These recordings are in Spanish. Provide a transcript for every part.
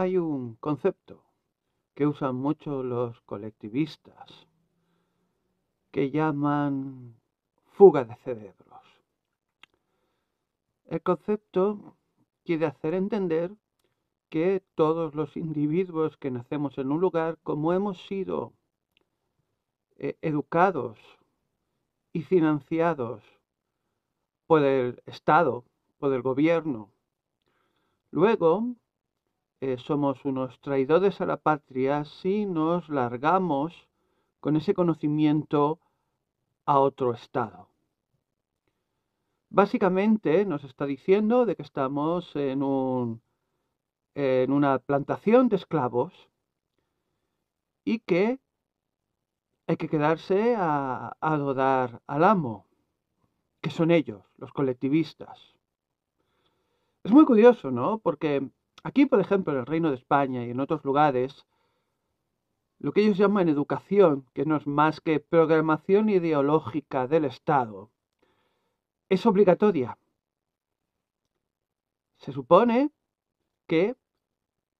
Hay un concepto que usan mucho los colectivistas que llaman fuga de cerebros. El concepto quiere hacer entender que todos los individuos que nacemos en un lugar, como hemos sido e, educados y financiados por el Estado, por el gobierno, luego eh, somos unos traidores a la patria si nos largamos con ese conocimiento a otro estado. Básicamente nos está diciendo de que estamos en, un, en una plantación de esclavos y que hay que quedarse a adorar al amo, que son ellos, los colectivistas. Es muy curioso, ¿no? Porque Aquí, por ejemplo, en el Reino de España y en otros lugares, lo que ellos llaman educación, que no es más que programación ideológica del Estado, es obligatoria. Se supone que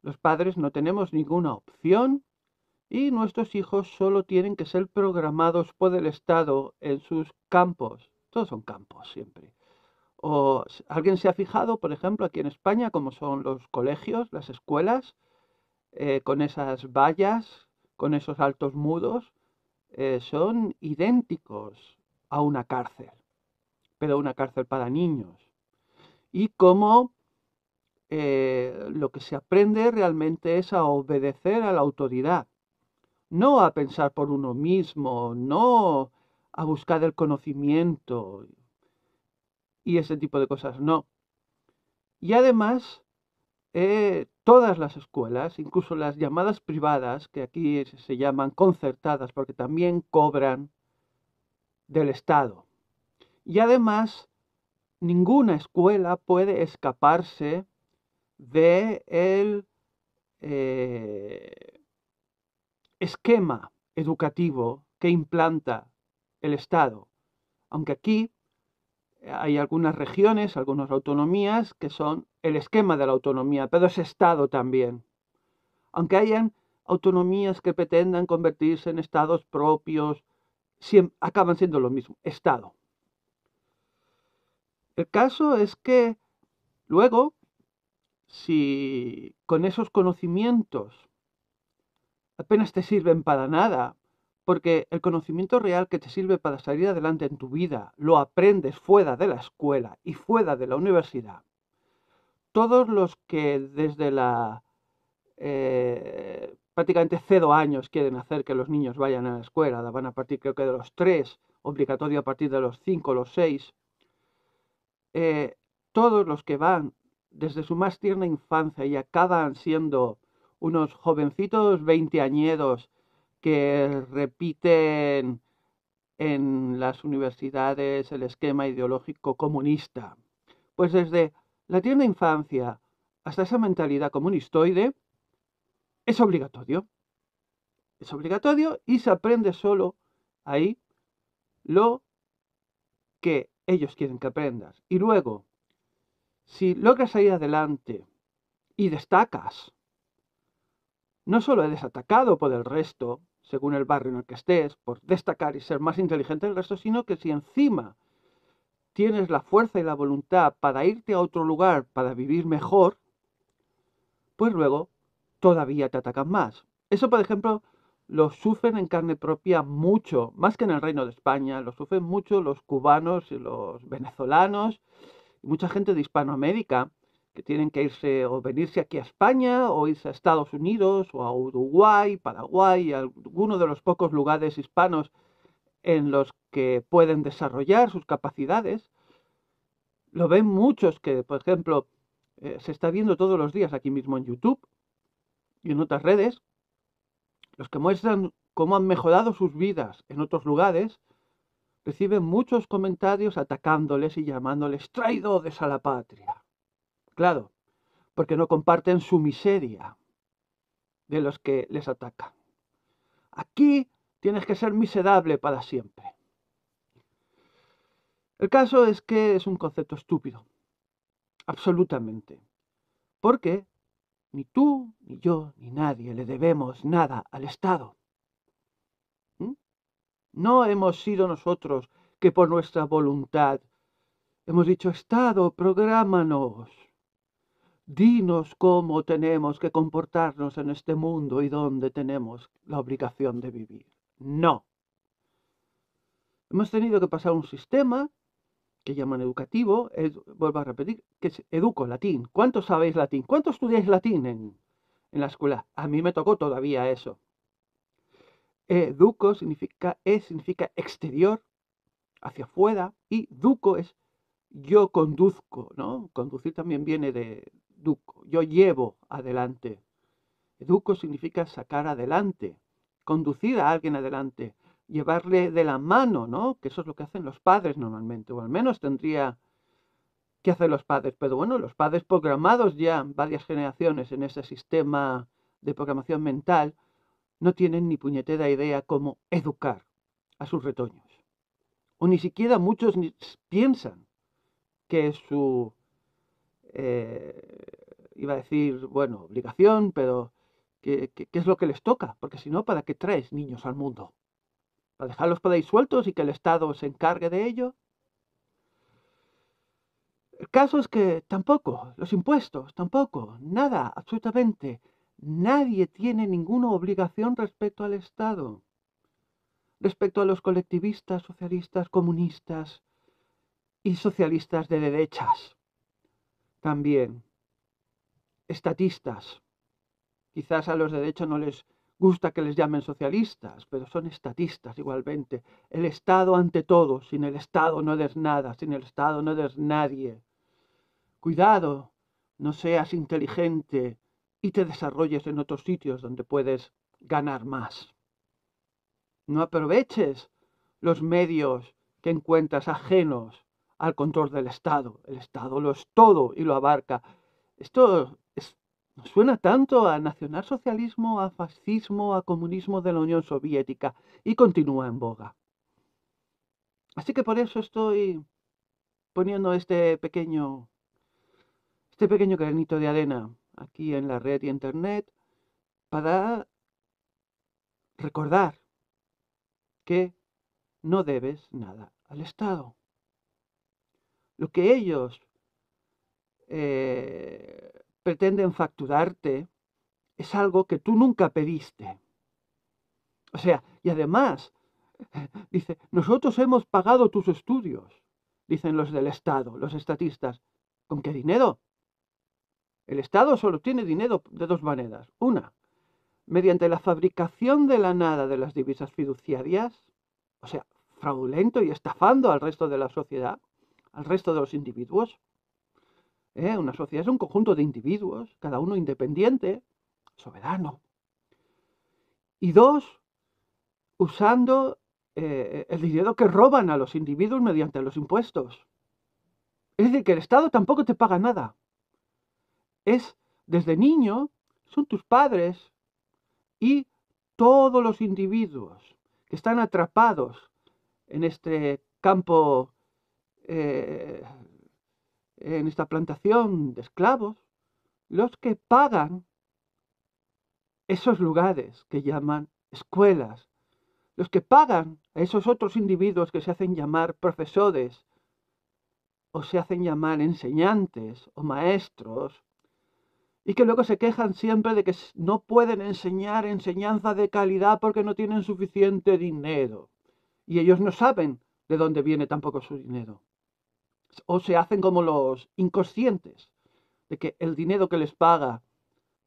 los padres no tenemos ninguna opción y nuestros hijos solo tienen que ser programados por el Estado en sus campos. Todos son campos siempre. O alguien se ha fijado, por ejemplo, aquí en España, cómo son los colegios, las escuelas, eh, con esas vallas, con esos altos muros, eh, son idénticos a una cárcel, pero una cárcel para niños. Y cómo eh, lo que se aprende realmente es a obedecer a la autoridad, no a pensar por uno mismo, no a buscar el conocimiento y ese tipo de cosas no. Y además, eh, todas las escuelas, incluso las llamadas privadas, que aquí se llaman concertadas porque también cobran del Estado. Y además, ninguna escuela puede escaparse de el eh, esquema educativo que implanta el Estado. Aunque aquí hay algunas regiones, algunas autonomías que son el esquema de la autonomía, pero es Estado también. Aunque hayan autonomías que pretendan convertirse en Estados propios, acaban siendo lo mismo, Estado. El caso es que luego, si con esos conocimientos apenas te sirven para nada, porque el conocimiento real que te sirve para salir adelante en tu vida lo aprendes fuera de la escuela y fuera de la universidad. Todos los que desde la eh, prácticamente cedo años quieren hacer que los niños vayan a la escuela, van a partir creo que de los tres, obligatorio a partir de los cinco, los seis. Eh, todos los que van desde su más tierna infancia y acaban siendo unos jovencitos veinteañeros que repiten en las universidades el esquema ideológico comunista. Pues desde la tierna infancia hasta esa mentalidad comunistoide es obligatorio. Es obligatorio y se aprende solo ahí lo que ellos quieren que aprendas. Y luego, si logras salir adelante y destacas no solo eres atacado por el resto, según el barrio en el que estés, por destacar y ser más inteligente del resto, sino que si encima tienes la fuerza y la voluntad para irte a otro lugar para vivir mejor, pues luego todavía te atacan más. Eso, por ejemplo, lo sufren en carne propia mucho, más que en el Reino de España, lo sufren mucho los cubanos y los venezolanos y mucha gente de Hispanoamérica que tienen que irse o venirse aquí a España o irse a Estados Unidos o a Uruguay, Paraguay, alguno de los pocos lugares hispanos en los que pueden desarrollar sus capacidades. Lo ven muchos que, por ejemplo, eh, se está viendo todos los días aquí mismo en YouTube y en otras redes, los que muestran cómo han mejorado sus vidas en otros lugares, reciben muchos comentarios atacándoles y llamándoles traidores a la patria. Claro, porque no comparten su miseria de los que les ataca. Aquí tienes que ser miserable para siempre. El caso es que es un concepto estúpido. Absolutamente. Porque ni tú, ni yo, ni nadie le debemos nada al Estado. ¿Mm? No hemos sido nosotros que por nuestra voluntad hemos dicho, Estado, prográmanos. Dinos cómo tenemos que comportarnos en este mundo y dónde tenemos la obligación de vivir. No. Hemos tenido que pasar un sistema que llaman educativo, vuelvo a repetir, que es educo latín. ¿Cuánto sabéis latín? ¿Cuánto estudiáis latín en, en, la escuela? A mí me tocó todavía eso. Educo significa, e significa exterior, hacia afuera, y duco es yo conduzco, ¿no? Conducir también viene de, educo, yo llevo adelante. Educo significa sacar adelante, conducir a alguien adelante, llevarle de la mano, ¿no? Que eso es lo que hacen los padres normalmente, o al menos tendría que hacer los padres. Pero bueno, los padres programados ya varias generaciones en ese sistema de programación mental no tienen ni puñetera idea cómo educar a sus retoños. O ni siquiera muchos piensan que su eh, iba a decir, bueno, obligación, pero ¿qué, es lo que les toca? Porque si no, ¿para qué traes niños al mundo? ¿Para dejarlos por ahí sueltos y que el Estado se encargue de ello? El caso es que tampoco, los impuestos, tampoco, nada, absolutamente, nadie tiene ninguna obligación respecto al Estado, respecto a los colectivistas, socialistas, comunistas y socialistas de derechas también estatistas. Quizás a los de derecho no les gusta que les llamen socialistas, pero son estatistas igualmente. El Estado ante todo, sin el Estado no eres nada, sin el Estado no eres nadie. Cuidado, no seas inteligente y te desarrolles en otros sitios donde puedes ganar más. No aproveches los medios que encuentras ajenos al control del Estado. El Estado lo es todo y lo abarca. Esto suena tanto a nacionalsocialismo, a fascismo, a comunismo de la Unión Soviética y continúa en boga. Así que por eso estoy poniendo este pequeño, este pequeño granito de arena aquí en la red y internet para recordar que no debes nada al Estado lo que ellos eh, pretenden facturarte es algo que tú nunca pediste. O sea, y además, dice, nosotros hemos pagado tus estudios, dicen los del Estado, los estatistas. ¿Con qué dinero? El Estado solo tiene dinero de dos maneras. Una, mediante la fabricación de la nada de las divisas fiduciarias, o sea, fraudulento y estafando al resto de la sociedad al resto de los individuos. ¿Eh? Una sociedad es un conjunto de individuos, cada uno independiente, soberano. Y dos, usando eh, el dinero que roban a los individuos mediante los impuestos. Es decir, que el Estado tampoco te paga nada. Es desde niño, son tus padres y todos los individuos que están atrapados en este campo eh, en esta plantación de esclavos los que pagan esos lugares que llaman escuelas, los que pagan a esos otros individuos que se hacen llamar profesores o se hacen llamar enseñantes o maestros y que luego se quejan siempre de que no pueden enseñar enseñanza de calidad porque no tienen suficiente dinero. Y ellos no saben de dónde viene tampoco su dinero o se hacen como los inconscientes, de que el dinero que les paga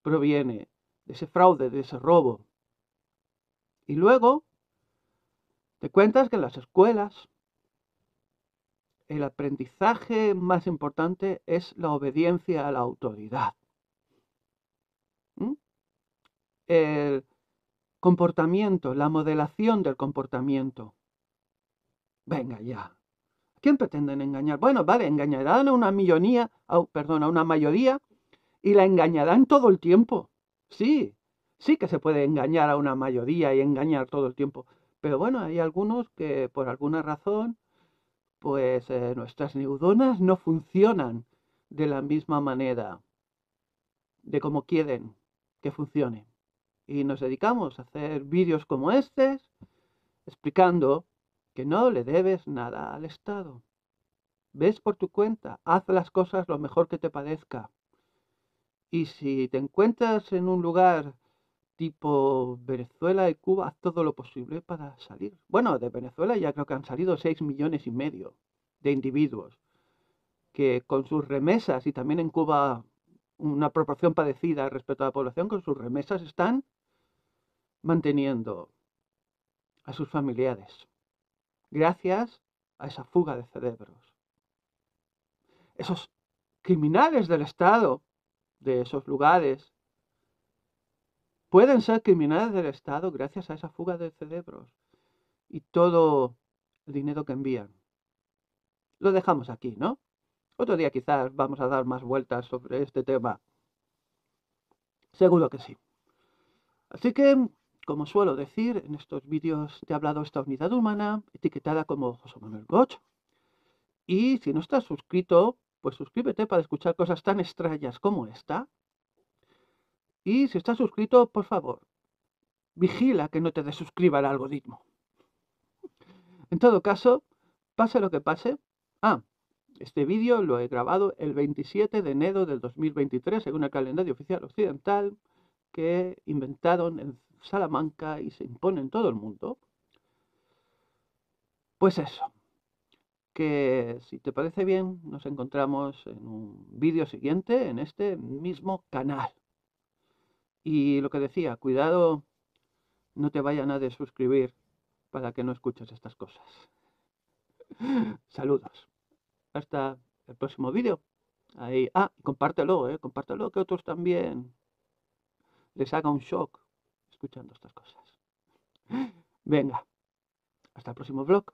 proviene de ese fraude, de ese robo. Y luego te cuentas que en las escuelas el aprendizaje más importante es la obediencia a la autoridad. ¿Mm? El comportamiento, la modelación del comportamiento. Venga ya, ¿Quién pretenden engañar? Bueno, vale, engañarán a una millonía, perdón, a una mayoría y la engañarán todo el tiempo. Sí, sí que se puede engañar a una mayoría y engañar todo el tiempo. Pero bueno, hay algunos que por alguna razón, pues eh, nuestras neudonas no funcionan de la misma manera, de como quieren que funcione. Y nos dedicamos a hacer vídeos como este, explicando que no le debes nada al Estado. Ves por tu cuenta, haz las cosas lo mejor que te parezca. Y si te encuentras en un lugar tipo Venezuela y Cuba, haz todo lo posible para salir. Bueno, de Venezuela ya creo que han salido 6 millones y medio de individuos que con sus remesas y también en Cuba una proporción parecida respecto a la población, con sus remesas están manteniendo a sus familiares gracias a esa fuga de cerebros. Esos criminales del Estado, de esos lugares, pueden ser criminales del Estado gracias a esa fuga de cerebros y todo el dinero que envían. Lo dejamos aquí, ¿no? Otro día quizás vamos a dar más vueltas sobre este tema. Seguro que sí. Así que como suelo decir en estos vídeos te he hablado esta unidad humana, etiquetada como José Manuel Goch. Y si no estás suscrito, pues suscríbete para escuchar cosas tan extrañas como esta. Y si estás suscrito, por favor, vigila que no te desuscriba el algoritmo. En todo caso, pase lo que pase. Ah, este vídeo lo he grabado el 27 de enero del 2023, según el calendario oficial occidental que inventaron en Salamanca y se impone en todo el mundo. Pues eso, que si te parece bien, nos encontramos en un vídeo siguiente en este mismo canal. Y lo que decía, cuidado, no te vayan a suscribir para que no escuches estas cosas. Saludos. Hasta el próximo vídeo. Ahí, ah, compártelo, eh, compártelo, que otros también les haga un shock escuchando estas cosas. Venga, hasta el próximo vlog.